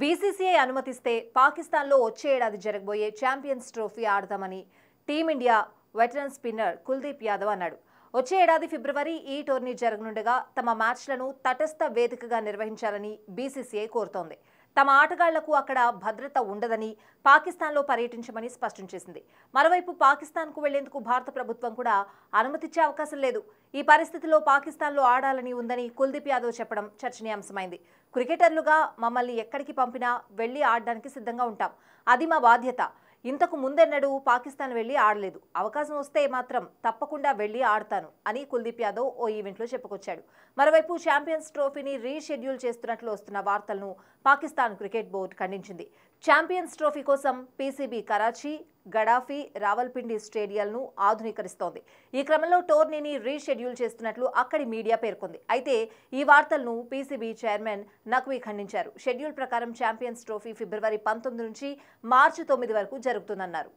BCCI అనుమతిస్తే పాకిస్తాన్లో వచ్చే ఏడాది జరగబోయే ఛాంపియన్స్ ట్రోఫీ ఆడదామని team india veteran spinner Kuldeep Yadav అన్నాడు వచ్చే ఏడాది ఫిబ్రవరి ఈ టోర్నీ జరగనుండగా తమ మ్యాచ్లను తటస్థ వేదికగా నిర్వహించాలని బీసీసీఐ కోరుతోంది తమ ఆటగాళ్లకు అక్కడ భద్రత ఉండదని పాకిస్తాన్లో పర్యటించమని స్పష్టం చేసింది మరోవైపు పాకిస్తాన్కు వెళ్లేందుకు భారత ప్రభుత్వం కూడా అనుమతిచ్చే అవకాశం లేదు ఈ పరిస్థితిలో పాకిస్తాన్లో ఆడాలని ఉందని కుల్దీప్ యాదవ్ చెప్పడం చర్చనీయాంశమైంది క్రికెటర్లుగా మమ్మల్ని ఎక్కడికి పంపినా వెళ్లి ఆడడానికి సిద్ధంగా ఉంటాం అది మా బాధ్యత ఇంతకు ముందెన్నడూ పాకిస్తాన్ వెళ్ళి ఆడలేదు అవకాశం వస్తే మాత్రం తప్పకుండా వెళ్ళి ఆడతాను అని కుల్దీప్ యాదవ్ ఓ ఈవెంట్లో చెప్పుకొచ్చాడు మరోవైపు ఛాంపియన్స్ ట్రోఫీని రీషెడ్యూల్ చేస్తున్నట్లు వస్తున్న వార్తలను పాకిస్తాన్ క్రికెట్ బోర్డు ఖండించింది ఛాంపియన్స్ ట్రోఫీ కోసం పీసీబీ కరాచీ గడాఫీ రావల్పిండి స్టేడియాలను ఆధునీకరిస్తోంది ఈ క్రమంలో టోర్నీని రీషెడ్యూల్ చేస్తున్నట్లు అక్కడి మీడియా పేర్కొంది అయితే ఈ వార్తలను పీసీబీ చైర్మన్ నక్వీ ఖండించారు షెడ్యూల్ ప్రకారం ఛాంపియన్స్ ట్రోఫీ ఫిబ్రవరి పంతొమ్మిది నుంచి మార్చి తొమ్మిది వరకు జరుగుతుందన్నారు